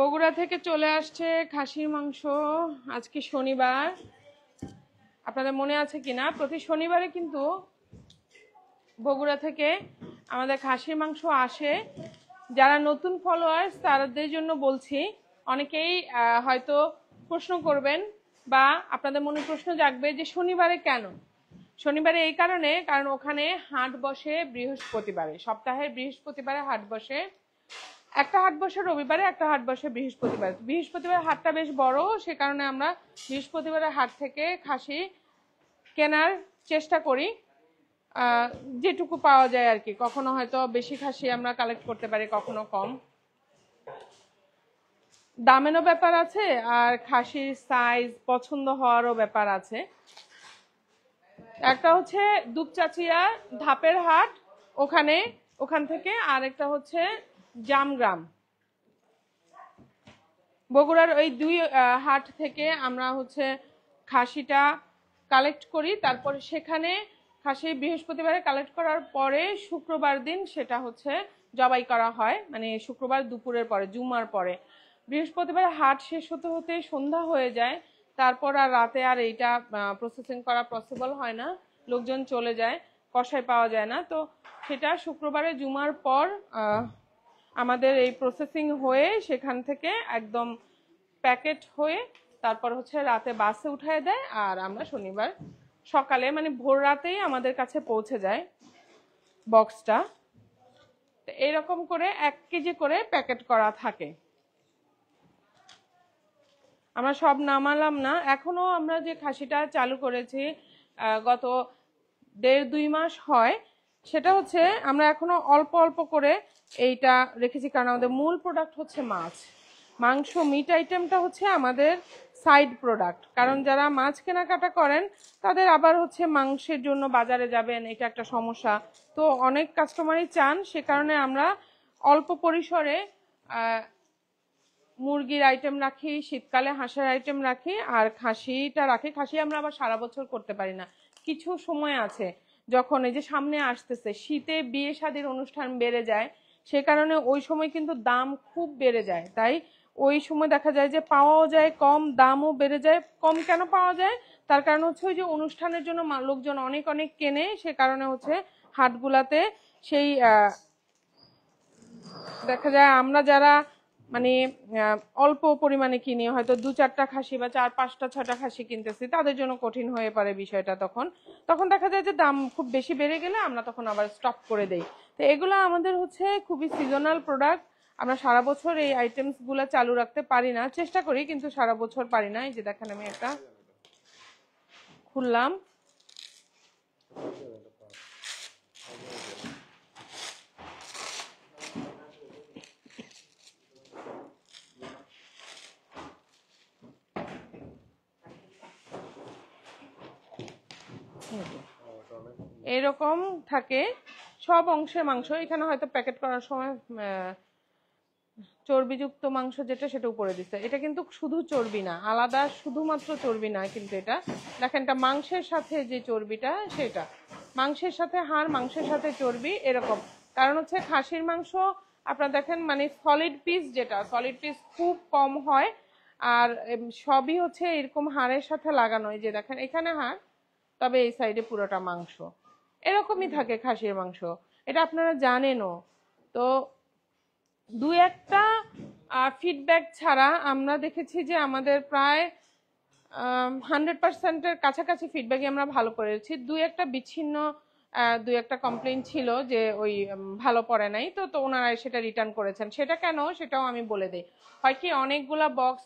বগুড়া থেকে চলে আসছে খাসির মাংস আজকে শনিবার আপনাদের মনে আছে কি না প্রতি শনিবারে কিন্তু বগুড়া থেকে আমাদের খাসির মাংস আসে যারা নতুন ফলোয়ার্স তাদের জন্য বলছি অনেকেই হয়তো প্রশ্ন করবেন বা আপনাদের মনে প্রশ্ন জাগবে যে শনিবারে কেন শনিবারে এই কারণে কারণ ওখানে হাট বসে বৃহস্পতিবারে সপ্তাহের বৃহস্পতিবারে হাট বসে একটা হাট বসে রবিবারে একটা হাট বসে বৃহস্পতিবার বৃহস্পতিবার হাটটা বেশ বড় সে কারণে আমরা বৃহস্পতিবারের হাট থেকে খাসি কেনার চেষ্টা করি যেটুকু পাওয়া যায় আর কি কখনো হয়তো বেশি খাসি আমরা কালেক্ট করতে পারি কখনো কম দামেরও ব্যাপার আছে আর খাসির সাইজ পছন্দ হওয়ারও ব্যাপার আছে একটা হচ্ছে দুপচাচিয়া ধাপের হাট ওখানে ওখান থেকে আর একটা হচ্ছে জামগ্রাম বগুড়ার ওই দুই হাট থেকে আমরা হচ্ছে খাসিটা কালেক্ট করি তারপরে সেখানে খাসি বৃহস্পতিবারে কালেক্ট করার পরে শুক্রবার দিন সেটা হচ্ছে জবাই করা হয় মানে শুক্রবার দুপুরের পরে জুমার পরে বৃহস্পতিবার হাট শেষ হতে হতে সন্ধ্যা হয়ে যায় তারপর আর রাতে আর এইটা প্রসেসিং করা পসিবল হয় না লোকজন চলে যায় কষায় পাওয়া যায় না তো সেটা শুক্রবারে জুমার পর আমাদের এই প্রসেসিং হয়ে সেখান থেকে একদম প্যাকেট হয়ে তারপর হচ্ছে রাতে বাসে উঠায় দেয় আর আমরা শনিবার সকালে মানে ভোর রাতেই আমাদের কাছে পৌঁছে যায় বক্সটা এরকম করে এক কেজি করে প্যাকেট করা থাকে আমরা সব নামালাম না এখনো আমরা যে খাসিটা চালু করেছি গত দেড় দুই মাস হয় সেটা হচ্ছে আমরা এখনো অল্প অল্প করে এইটা রেখেছি কারণ আমাদের মূল প্রোডাক্ট হচ্ছে মাছ মাংস মিট আইটেমটা হচ্ছে আমাদের সাইড প্রোডাক্ট কারণ যারা মাছ কেনাকাটা করেন তাদের আবার হচ্ছে মাংসের জন্য বাজারে যাবেন এটা একটা সমস্যা তো অনেক কাস্টমারই চান সে কারণে আমরা অল্প পরিসরে মুরগির আইটেম রাখি শীতকালে হাঁসের আইটেম রাখি আর খাসিটা রাখি খাসি আমরা আবার সারা বছর করতে পারি না কিছু সময় আছে যখন এই যে সামনে আসতেছে শীতে বিয়ে শাদির অনুষ্ঠান বেড়ে যায় সে কারণে ওই সময় কিন্তু দাম খুব বেড়ে যায় তাই ওই সময় দেখা যায় যে পাওয়াও যায় কম দামও বেড়ে যায় কম কেন পাওয়া যায় তার কারণ হচ্ছে ওই যে অনুষ্ঠানের জন্য লোকজন অনেক অনেক কেনে সে কারণে হচ্ছে হাটগুলাতে সেই দেখা যায় আমরা যারা মানে অল্প পরিমাণে কিনি হয়তো দু চারটা খাসি বা চার পাঁচটা ছটা খাসি কিনতেছি তাদের জন্য কঠিন হয়ে পড়ে বিষয়টা তখন তখন দেখা যায় যে দাম খুব বেশি বেড়ে গেলে আমরা তখন আবার স্টপ করে দেই তো এগুলো আমাদের হচ্ছে খুবই সিজনাল প্রোডাক্ট আমরা সারা বছর এই আইটেমসগুলো চালু রাখতে পারি না চেষ্টা করি কিন্তু সারা বছর পারি না এই যে দেখেন আমি একটা খুললাম এরকম থাকে সব অংশে মাংস এখানে হয়তো প্যাকেট করার সময় চর্বিযুক্ত মাংস যেটা সেটা উপরে দিচ্ছে এটা কিন্তু শুধু চর্বি না আলাদা শুধুমাত্র চর্বি না কিন্তু এটা দেখেন এটা মাংসের সাথে যে চর্বিটা সেটা মাংসের সাথে হাড় মাংসের সাথে চর্বি এরকম কারণ হচ্ছে খাসির মাংস আপনারা দেখেন মানে সলিড পিস যেটা সলিড পিস খুব কম হয় আর সবই হচ্ছে এরকম হাড়ের সাথে লাগানো যে দেখেন এখানে হাড় তবে এই সাইডে পুরোটা মাংস এরকমই থাকে খাসির মাংস এটা আপনারা জানেনও তো দু একটা ফিডব্যাক ছাড়া আমরা দেখেছি যে আমাদের প্রায় হান্ড্রেড পার্সেন্টের কাছাকাছি ফিডব্যাকই আমরা ভালো করেছি দুই একটা বিচ্ছিন্ন দু একটা কমপ্লেন ছিল যে ওই ভালো পড়ে নাই তো তো ওনারা সেটা রিটার্ন করেছেন সেটা কেন সেটাও আমি বলে দিই হয় কি অনেকগুলা বক্স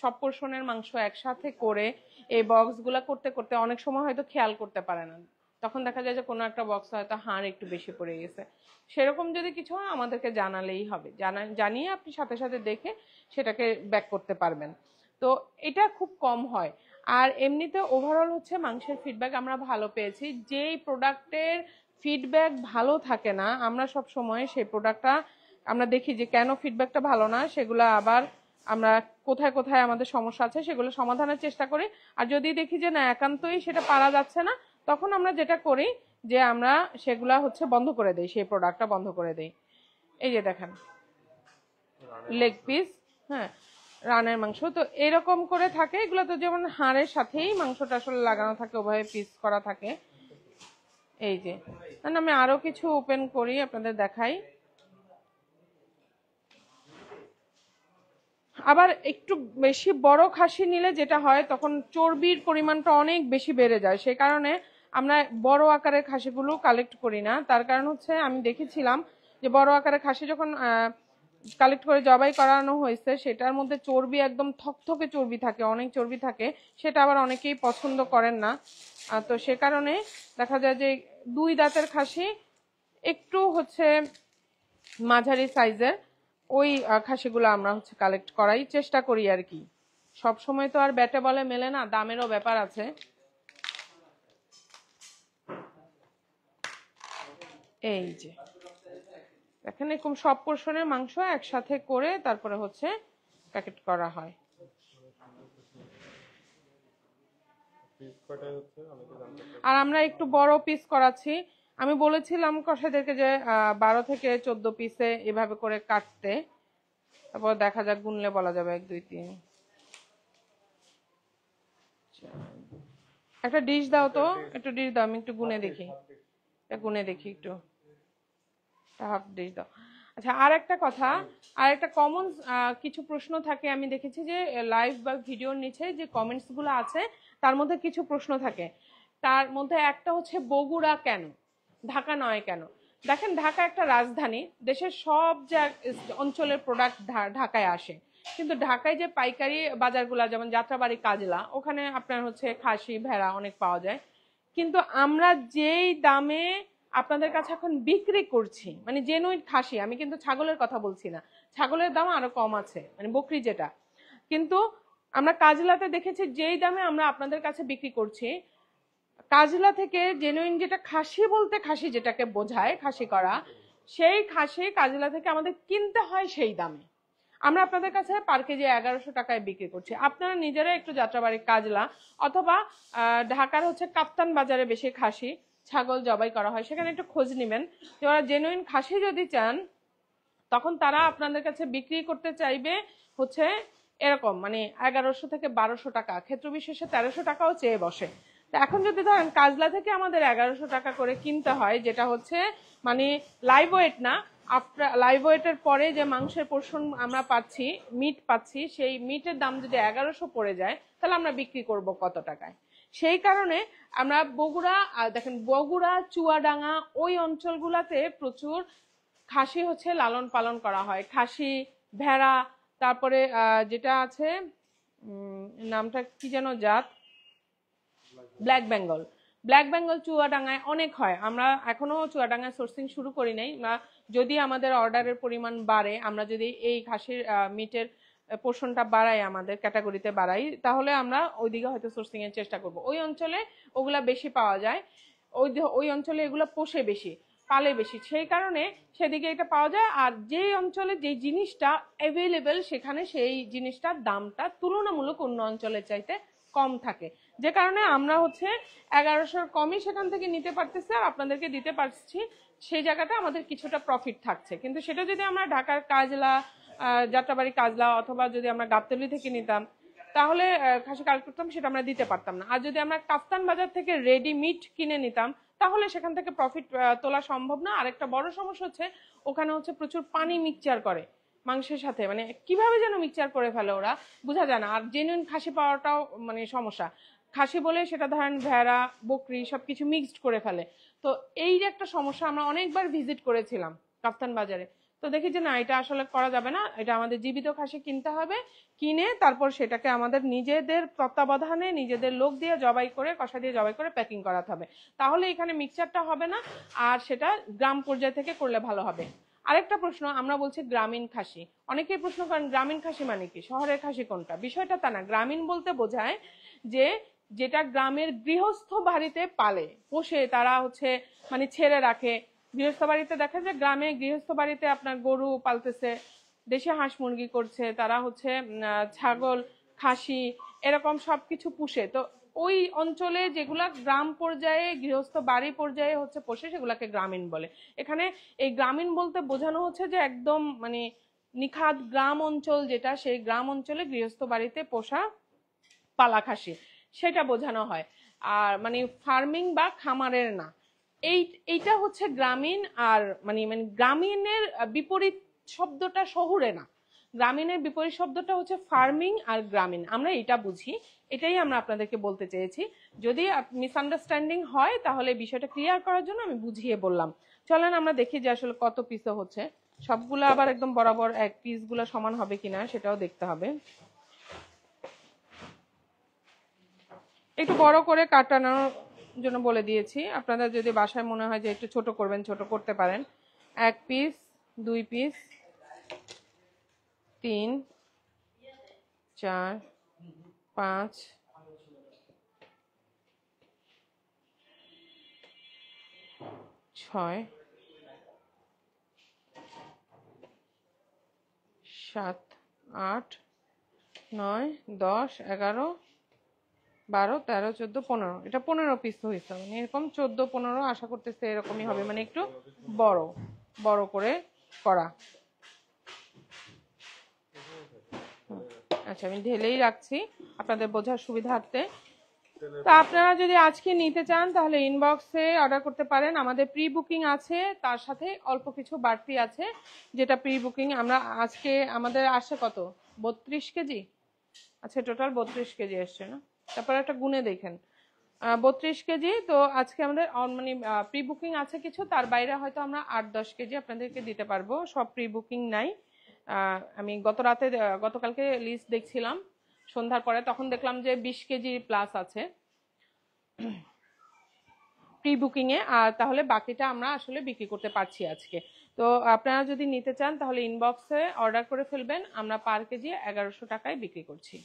সব পোর্শনের মাংস একসাথে করে এই বক্সগুলো করতে করতে অনেক সময় হয়তো খেয়াল করতে পারে না তখন দেখা যায় যে কোনো একটা বক্স হয়তো হাড় একটু বেশি পড়ে গেছে সেরকম যদি কিছু হয় আমাদেরকে জানালেই হবে জানা জানিয়ে আপনি সাথে সাথে দেখে সেটাকে ব্যাক করতে পারবেন তো এটা খুব কম হয় আর এমনিতে ওভারঅল হচ্ছে মাংসের ফিডব্যাক আমরা ভালো পেয়েছি যেই প্রোডাক্টের ফিডব্যাক ভালো থাকে না আমরা সব সময় সেই প্রোডাক্টটা আমরা দেখি যে কেন ফিডব্যাকটা ভালো না সেগুলো আবার আমরা কোথায় কোথায় আমাদের সমস্যা আছে সেগুলো সমাধানের চেষ্টা করি আর যদি দেখি যে না একান্তই সেটা পারা যাচ্ছে না তখন আমরা যেটা করি যে আমরা সেগুলা হচ্ছে বন্ধ করে দেই সেই প্রোডাক্টটা বন্ধ করে দেই এই যে দেখেন লেগ পিস হ্যাঁ রানের মাংস তো এরকম করে থাকে এগুলো তো যেমন হাড়ের সাথেই মাংসটা আসলে লাগানো থাকে ওভাবে পিস করা থাকে এই যে মানে আমি আরো কিছু ওপেন করি আপনাদের দেখাই আবার একটু বেশি বড় খাসি নিলে যেটা হয় তখন চর্বির পরিমাণটা অনেক বেশি বেড়ে যায় সেই কারণে আমরা বড় আকারের খাসিগুলো কালেক্ট করি না তার কারণ হচ্ছে আমি দেখেছিলাম যে বড় আকারের খাসি যখন কালেক্ট করে জবাই করানো হয়েছে সেটার মধ্যে চর্বি একদম থকথকে চর্বি থাকে অনেক চর্বি থাকে সেটা আবার অনেকেই পছন্দ করেন না তো সে কারণে দেখা যায় যে দুই দাঁতের খাসি একটু হচ্ছে মাঝারি সাইজের ওই খাসিগুলো আমরা হচ্ছে কালেক্ট করাই চেষ্টা করি আর কি সব সময় তো আর ব্যাটে বলে মেলে না দামেরও ব্যাপার আছে এই যে দেখেন এরকম সব পোষণের মাংস একসাথে করে তারপরে হচ্ছে প্যাকেট করা হয় আর আমরা একটু বড় পিস করাচ্ছি আমি বলেছিলাম কষাইদেরকে যে বারো থেকে চোদ্দ পিসে এভাবে করে কাটতে তারপর দেখা যাক গুনলে বলা যাবে এক দুই তিন একটা ডিশ দাও তো একটু ডিশ দাও আমি একটু গুনে দেখি গুনে দেখি একটু হাফ ডিশ দাও আচ্ছা আর একটা কথা আর একটা কমন কিছু প্রশ্ন থাকে আমি দেখেছি যে লাইভ বা ভিডিওর নিচে যে কমেন্টসগুলো আছে তার মধ্যে কিছু প্রশ্ন থাকে তার মধ্যে একটা হচ্ছে বগুড়া কেন ঢাকা নয় কেন দেখেন ঢাকা একটা রাজধানী দেশের সব যা অঞ্চলের প্রোডাক্ট ঢাকায় আসে কিন্তু ঢাকায় যে পাইকারি বাজারগুলো যেমন যাত্রাবাড়ি কাজলা ওখানে আপনার হচ্ছে খাসি ভেড়া অনেক পাওয়া যায় কিন্তু আমরা যেই দামে আপনাদের কাছে এখন বিক্রি করছি মানে জেনুইন খাসি আমি কিন্তু ছাগলের কথা বলছি না ছাগলের দাম আরো কম আছে মানে বকরি যেটা কিন্তু আমরা কাজলাতে দেখেছি যেই দামে আমরা আপনাদের কাছে বিক্রি করছি কাজলা থেকে জেনুইন যেটা খাসি বলতে খাসি যেটাকে বোঝায় খাসি করা সেই খাসি কাজলা থেকে আমাদের কিনতে হয় সেই দামে আমরা আপনাদের কাছে পার কেজি এগারোশো টাকায় বিক্রি করছি আপনারা নিজেরা একটু যাত্রাবাড়ির কাজলা অথবা ঢাকার হচ্ছে কাপ্তান বাজারে বেশি খাসি ছাগল জবাই করা হয় সেখানে একটু খোঁজ নেবেন যে ওরা জেনুইন খাসি যদি চান তখন তারা আপনাদের কাছে বিক্রি করতে চাইবে হচ্ছে এরকম মানে এগারোশো থেকে বারোশো টাকা ক্ষেত্র বিশেষে তেরোশো টাকাও চেয়ে বসে এখন যদি ধরেন কাজলা থেকে আমাদের এগারোশো টাকা করে কিনতে হয় যেটা হচ্ছে মানে লাইভ ওয়েট না আফটার লাইভ ওয়েটের পরে যে মাংসের পোষণ আমরা পাচ্ছি মিট পাচ্ছি সেই মিটের দাম যদি এগারোশো পড়ে যায় তাহলে আমরা বিক্রি করব কত টাকায় সেই কারণে আমরা বগুড়া দেখেন বগুড়া চুয়াডাঙ্গা ওই অঞ্চলগুলাতে প্রচুর খাসি হচ্ছে লালন পালন করা হয় খাসি ভেড়া তারপরে যেটা আছে নামটা কি যেন জাত ব্ল্যাক বেঙ্গল ব্ল্যাক বেঙ্গল চুয়াডাঙ্গায় অনেক হয় আমরা এখনও চুয়াডাঙ্গায় সোর্সিং শুরু করি নাই যদি আমাদের অর্ডারের পরিমাণ বাড়ে আমরা যদি এই ঘাসের মিটের পোষণটা বাড়াই আমাদের ক্যাটাগরিতে বাড়াই তাহলে আমরা ওইদিকে হয়তো সোর্সিংয়ের চেষ্টা করব ওই অঞ্চলে ওগুলা বেশি পাওয়া যায় ওই ওই অঞ্চলে এগুলো পোষে বেশি পালে বেশি সেই কারণে সেদিকে এটা পাওয়া যায় আর যে অঞ্চলে যে জিনিসটা অ্যাভেলেবেল সেখানে সেই জিনিসটার দামটা তুলনামূলক অন্য অঞ্চলের চাইতে কম থাকে যে কারণে আমরা হচ্ছে এগারোশোর কমই সেখান থেকে নিতে পারতেছি আর আপনাদেরকে দিতে পারছি সেই জায়গাটা আমাদের কিছুটা প্রফিট থাকছে কিন্তু সেটা যদি আমরা ঢাকার কাজলা যাত্রাবাড়ি কাজলা অথবা যদি আমরা গাবতলি থেকে নিতাম তাহলে খাসি কাজ করতাম সেটা আমরা দিতে পারতাম না আর যদি আমরা কাফতান বাজার থেকে রেডি কিনে নিতাম তাহলে সেখান থেকে প্রফিট তোলা সম্ভব না আরেকটা বড় সমস্যা হচ্ছে ওখানে হচ্ছে প্রচুর পানি মিক্সচার করে মাংসের সাথে মানে কিভাবে যেন মিক্সচার করে ফেলে ওরা বোঝা যায় না আর জেনুইন খাসি পাওয়াটাও মানে সমস্যা খাসি বলে সেটা ধরেন ভেড়া বকরি সব কিছু মিক্সড করে ফেলে তো এই যে একটা সমস্যা আমরা অনেকবার ভিজিট করেছিলাম কাপ্তান বাজারে তো দেখি যে না এটা আসলে করা যাবে না এটা আমাদের জীবিত খাসি কিনতে হবে কিনে তারপর সেটাকে আমাদের নিজেদের তত্ত্বাবধানে নিজেদের লোক দিয়ে জবাই করে কষা দিয়ে জবাই করে প্যাকিং করাতে হবে তাহলে এখানে মিক্সচারটা হবে না আর সেটা গ্রাম পর্যায় থেকে করলে ভালো হবে আরেকটা প্রশ্ন আমরা বলছি গ্রামীণ খাসি অনেকেই প্রশ্ন করেন গ্রামীণ খাসি মানে কি শহরের খাসি কোনটা বিষয়টা তা না গ্রামীণ বলতে বোঝায় যে যেটা গ্রামের গৃহস্থ বাড়িতে পালে পোষে তারা হচ্ছে মানে ছেড়ে রাখে গৃহস্থ বাড়িতে দেখা যায় গ্রামে গৃহস্থ বাড়িতে আপনার গরু পালতেছে দেশে হাঁস মুরগি করছে তারা হচ্ছে ছাগল খাসি এরকম সব কিছু পুষে তো ওই অঞ্চলে যেগুলা গ্রাম পর্যায়ে গৃহস্থ বাড়ি পর্যায়ে হচ্ছে পোষে সেগুলাকে গ্রামীণ বলে এখানে এই গ্রামীণ বলতে বোঝানো হচ্ছে যে একদম মানে নিখাদ গ্রাম অঞ্চল যেটা সেই গ্রাম অঞ্চলে গৃহস্থ বাড়িতে পোষা পালা খাসি সেটা বোঝানো হয় আর মানে ফার্মিং বা খামারের না এই এইটা হচ্ছে গ্রামীণ আর মানে মানে গ্রামীণের বিপরীত শব্দটা শহুরে না গ্রামীণের বিপরীত শব্দটা হচ্ছে ফার্মিং আর গ্রামীণ আমরা এটা বুঝি এটাই আমরা আপনাদেরকে বলতে চেয়েছি যদি মিসআন্ডারস্ট্যান্ডিং হয় তাহলে বিষয়টা ক্লিয়ার করার জন্য আমি বুঝিয়ে বললাম চলেন আমরা দেখি যে আসলে কত পিসও হচ্ছে সবগুলো আবার একদম বরাবর এক পিসগুলো সমান হবে কিনা সেটাও দেখতে হবে একটু বড় করে কাটানোর জন্য বলে দিয়েছি আপনাদের যদি বাসায় মনে হয় যে একটু ছোট করবেন ছোট করতে পারেন এক পিস দুই পিস তিন চার পাঁচ ছয় সাত আট নয় দশ এগারো বারো তেরো চোদ্দ পনেরো এটা পনেরো পিস হয়েছে মানে এরকম চোদ্দ পনেরো আশা করতেছে এরকমই হবে মানে একটু বড় বড় করে করা আচ্ছা আমি ঢেলেই রাখছি আপনাদের বোঝার সুবিধার্থে তা আপনারা যদি আজকে নিতে চান তাহলে ইনবক্সে অর্ডার করতে পারেন আমাদের প্রি বুকিং আছে তার সাথে অল্প কিছু বাড়তি আছে যেটা প্রি বুকিং আমরা আজকে আমাদের আসে কত বত্রিশ কেজি আচ্ছা টোটাল বত্রিশ কেজি এসছে না তারপর একটা গুনে দেখেন বত্রিশ কেজি তো আজকে আমাদের মানে প্রি বুকিং আছে কিছু তার বাইরে হয়তো আমরা আট দশ কেজি আপনাদেরকে দিতে পারবো সব প্রি বুকিং নাই আমি গত রাতে গতকালকে লিস্ট দেখছিলাম সন্ধ্যার পরে তখন দেখলাম যে বিশ কেজি প্লাস আছে প্রি বুকিংয়ে আর তাহলে বাকিটা আমরা আসলে বিক্রি করতে পারছি আজকে তো আপনারা যদি নিতে চান তাহলে ইনবক্সে অর্ডার করে ফেলবেন আমরা পার কেজি এগারোশো টাকায় বিক্রি করছি